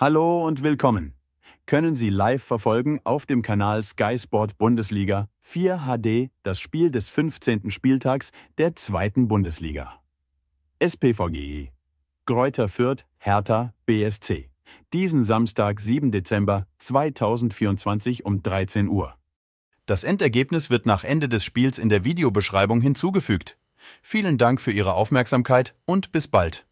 Hallo und willkommen. Können Sie live verfolgen auf dem Kanal Sky Sport Bundesliga 4 HD das Spiel des 15. Spieltags der 2. Bundesliga. SPVGE Gräuter Fürth, Hertha, BSC. Diesen Samstag, 7. Dezember 2024 um 13 Uhr. Das Endergebnis wird nach Ende des Spiels in der Videobeschreibung hinzugefügt. Vielen Dank für Ihre Aufmerksamkeit und bis bald.